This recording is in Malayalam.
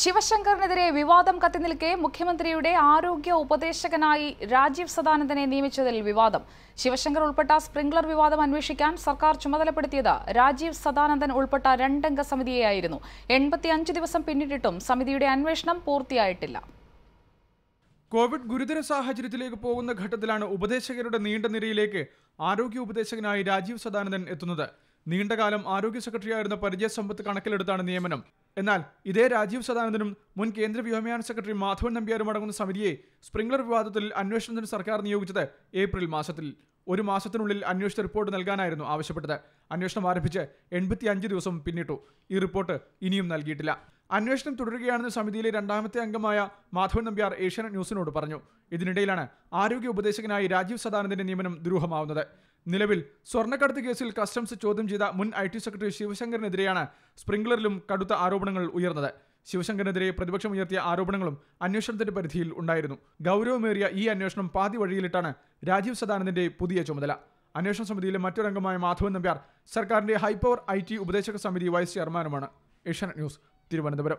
ശിവശങ്കറിനെതിരെ വിവാദം കത്തിനിൽക്കെ മുഖ്യമന്ത്രിയുടെ ആരോഗ്യ ഉപദേശകനായി രാജീവ് സദാനന്ദനെ നിയമിച്ചതിൽ വിവാദം ശിവശങ്കർ ഉൾപ്പെട്ട സ്പ്രിംഗ്ലർ വിവാദം അന്വേഷിക്കാൻ സർക്കാർ ചുമതലപ്പെടുത്തിയത് രാജീവ് സദാനന്ദൻ ഉൾപ്പെട്ട രണ്ടംഗ സമിതിയെയായിരുന്നു എൺപത്തിയഞ്ച് ദിവസം പിന്നിട്ടിട്ടും സമിതിയുടെ അന്വേഷണം പൂർത്തിയായിട്ടില്ല കോവിഡ് ഗുരുതര സാഹചര്യത്തിലേക്ക് പോകുന്ന ഘട്ടത്തിലാണ് ഉപദേശകരുടെ നീണ്ട നിരയിലേക്ക് ആരോഗ്യ ഉപദേശകനായി രാജീവ് സദാനന്ദൻ എത്തുന്നത് നീണ്ടകാലം ആരോഗ്യ സെക്രട്ടറിയായിരുന്ന പരിചയ സമ്പത്ത് കണക്കിലെടുത്താണ് നിയമനം എന്നാൽ ഇതേ രാജീവ് സദാനന്ദനും മുൻ കേന്ദ്ര വ്യോമയാന സെക്രട്ടറി മാധവൻ നമ്പ്യാരും അടങ്ങുന്ന സമിതിയെ സ്പ്രിംഗ്ലർ വിവാദത്തിൽ അന്വേഷണത്തിന് സർക്കാർ നിയോഗിച്ചത് ഏപ്രിൽ മാസത്തിൽ ഒരു മാസത്തിനുള്ളിൽ അന്വേഷണ റിപ്പോർട്ട് നൽകാനായിരുന്നു ആവശ്യപ്പെട്ടത് അന്വേഷണം ആരംഭിച്ച് എൺപത്തിയഞ്ച് ദിവസം പിന്നിട്ടു ഈ റിപ്പോർട്ട് ഇനിയും നൽകിയിട്ടില്ല അന്വേഷണം തുടരുകയാണെന്ന് സമിതിയിലെ രണ്ടാമത്തെ അംഗമായ മാധവൻ നമ്പ്യാർ ഏഷ്യാനെറ്റ് ന്യൂസിനോട് പറഞ്ഞു ഇതിനിടയിലാണ് ആരോഗ്യ ഉപദേശകനായി രാജീവ് സദാനന്ദന്റെ നിയമനം ദുരൂഹമാവുന്നത് നിലവിൽ സ്വർണ്ണക്കടത്ത് കേസിൽ കസ്റ്റംസ് ചോദ്യം ചെയ്ത മുൻ ഐ ടി സെക്രട്ടറി ശിവശങ്കറിനെതിരെയാണ് സ്പ്രിംഗ്ലറിലും കടുത്ത ആരോപണങ്ങൾ ഉയർന്നത് ശിവശങ്കറിനെതിരെ പ്രതിപക്ഷം ഉയർത്തിയ ആരോപണങ്ങളും അന്വേഷണത്തിന്റെ പരിധിയിൽ ഉണ്ടായിരുന്നു ഗൗരവമേറിയ ഈ അന്വേഷണം പാതി വഴിയിലിട്ടാണ് രാജീവ് സദാനന്ദന്റെ പുതിയ ചുമതല അന്വേഷണ സമിതിയിലെ മറ്റൊരംഗമായ മാധവൻ നമ്പ്യാർ സർക്കാരിന്റെ ഹൈപവർ ഐ ടി ഉപദേശക സമിതി വൈസ് ചെയർമാനുമാണ് ഏഷ്യാനെറ്റ് ന്യൂസ് തിരുവനന്തപുരം